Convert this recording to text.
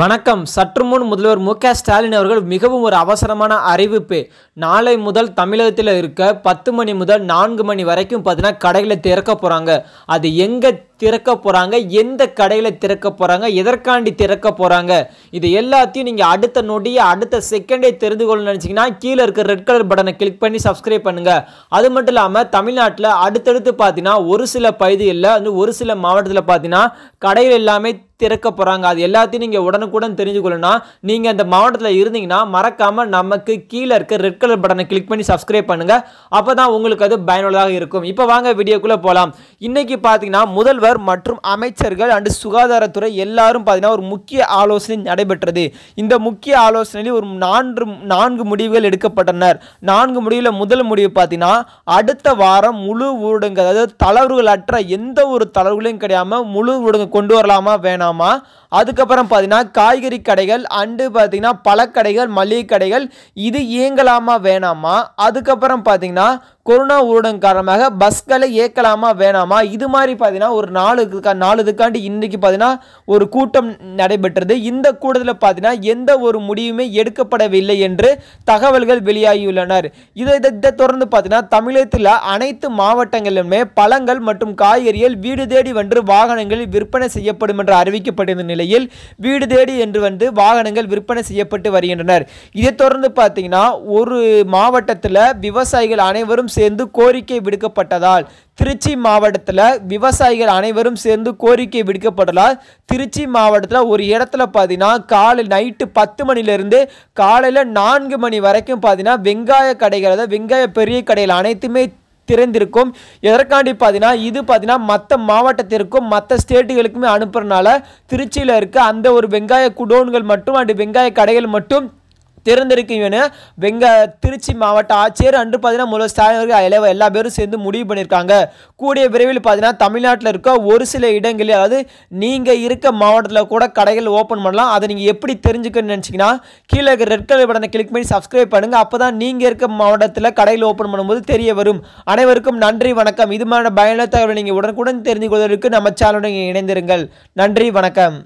வணக்கம் சற்று முன் முதல்வர் மு ஸ்டாலின் அவர்கள் மிகவும் ஒரு அவசரமான அறிவிப்பு நாளை முதல் தமிழகத்தில் இருக்க பத்து மணி முதல் நான்கு மணி வரைக்கும் பார்த்தீங்கன்னா கடைகளை திறக்க போகிறாங்க அது எங்கே திறக்க போகிறாங்க எந்த கடையில் திறக்க போகிறாங்க எதற்காண்டி திறக்க போகிறாங்க இது எல்லாத்தையும் நீங்கள் அடுத்த நொடியை அடுத்த செகண்டே தெரிந்து கொள்ளணும்னு நினச்சிங்கன்னா கீழே இருக்க ரெட் கலர் பட்டனை கிளிக் பண்ணி சப்ஸ்கிரைப் பண்ணுங்கள் அது மட்டும் இல்லாமல் தமிழ்நாட்டில் அடுத்தடுத்து பார்த்தீங்கன்னா ஒரு சில பகுதிகளில் வந்து ஒரு சில மாவட்டத்தில் பார்த்தீங்கன்னா கடைகள் எல்லாமே திறக்க போகிறாங்க அது எல்லாத்தையும் நீங்கள் உடனுக்குடன் தெரிஞ்சுக்கொள்ளணும்னா நீங்கள் அந்த மாவட்டத்தில் இருந்தீங்கன்னா மறக்காமல் நமக்கு கீழே இருக்க ரெட் கலர் பட்டனை கிளிக் பண்ணி சப்ஸ்கிரைப் பண்ணுங்கள் அப்போ தான் உங்களுக்கு அது பயனுள்ளதாக இருக்கும் இப்போ வாங்க வீடியோக்குள்ளே போகலாம் இன்றைக்கி பார்த்தீங்கன்னா முதல் முதல்வர் மற்றும் அமைச்சர்கள் அண்டு சுகாதாரத்துறை எல்லாரும் பார்த்தீங்கன்னா ஒரு முக்கிய ஆலோசனை நடைபெற்றது இந்த முக்கிய ஆலோசனையில் ஒரு நான்கு நான்கு முடிவுகள் எடுக்கப்பட்டனர் நான்கு முடிவில் முதல் முடிவு பார்த்தீங்கன்னா அடுத்த வாரம் முழு ஊடகம் அதாவது தளர்வுகள் அற்ற எந்த ஒரு தளர்வுகளையும் கிடையாமல் முழு ஊடகம் கொண்டு வரலாமா வேணாமா அதுக்கப்புறம் பார்த்தீங்கன்னா காய்கறி கடைகள் அண்டு பார்த்தீங்கன்னா பழக்கடைகள் மளிகை கடைகள் இது இயங்கலாமா வேணாமா அதுக்கப்புறம் பார்த்தீங்கன்னா கொரோனா ஊரடங்கு காரணமாக பஸ்களை இயக்கலாமா வேணாமா இது மாதிரி பார்த்தீங்கன்னா ஒரு நாலு நாலு இதுக்காண்டி இன்றைக்கு பார்த்தீங்கன்னா ஒரு கூட்டம் நடைபெற்றது இந்த கூட்டத்தில் பார்த்தீங்கன்னா எந்த ஒரு முடிவுமே எடுக்கப்படவில்லை என்று தகவல்கள் வெளியாகியுள்ளனர் இதை இதை தொடர்ந்து பார்த்தீங்கன்னா தமிழகத்தில் அனைத்து மாவட்டங்களிலுமே பழங்கள் மற்றும் காய்கறிகள் வீடு தேடி வந்து வாகனங்களில் விற்பனை செய்யப்படும் என்று அறிவிக்கப்பட்டிருந்த நிலையில் வீடு தேடி என்று வந்து வாகனங்கள் விற்பனை செய்யப்பட்டு வருகின்றனர் இதை தொடர்ந்து பார்த்தீங்கன்னா ஒரு மாவட்டத்தில் விவசாயிகள் அனைவரும் சேர்ந்து கோரிக்கை விடுக்கப்பட்டதால் திருச்சி மாவட்டத்தில் விவசாயிகள் அனைவரும் சேர்ந்து கோரிக்கை விடுக்கப்படலாம் திருச்சி மாவட்டத்தில் ஒரு இடத்துல பார்த்தீங்கன்னா காலை நைட்டு பத்து மணிலேருந்து காலையில் நான்கு மணி வரைக்கும் பார்த்தீங்கன்னா வெங்காய கடைகள் அதாவது வெங்காய பெரிய கடைகள் அனைத்துமே திறந்திருக்கும் எதற்காண்டி பார்த்தீங்கன்னா இது பார்த்தீங்கன்னா மற்ற மாவட்டத்திற்கும் மற்ற ஸ்டேட்டுகளுக்குமே அனுப்புறதுனால திருச்சியில் இருக்க அந்த ஒரு வெங்காய குடோன்கள் மட்டும் அண்டு வெங்காய கடைகள் மட்டும் திறந்திருக்கும் வெங்க திருச்சி மாவட்ட ஆட்சியர் அன்று பார்த்தீங்கன்னா முதல்வர் ஸ்டாலின் அவர்கள் எல்லா பேரும் சேர்ந்து முடிவு பண்ணியிருக்காங்க கூடிய விரைவில் பார்த்தீங்கன்னா தமிழ்நாட்டில் இருக்க ஒரு சில இடங்களில் அதாவது நீங்கள் இருக்க மாவட்டத்தில் கூட கடைகள் ஓப்பன் பண்ணலாம் அதை நீங்கள் எப்படி தெரிஞ்சுக்கணும்னு நினச்சிங்கன்னா கீழே இருக்கிற ரெட் கலர் பட்டனை கிளிக் பண்ணி சப்ஸ்கிரைப் பண்ணுங்கள் அப்போ தான் நீங்கள் இருக்க மாவட்டத்தில் கடைகள் ஓப்பன் பண்ணும்போது தெரிய வரும் அனைவருக்கும் நன்றி வணக்கம் இது மாதிரி பயனுள்ள தகவலை நீங்கள் உடனுக்குடன் தெரிஞ்சு கொள்வதற்கு நம்ம சேனலுடன் இணைந்திருங்கள் நன்றி வணக்கம்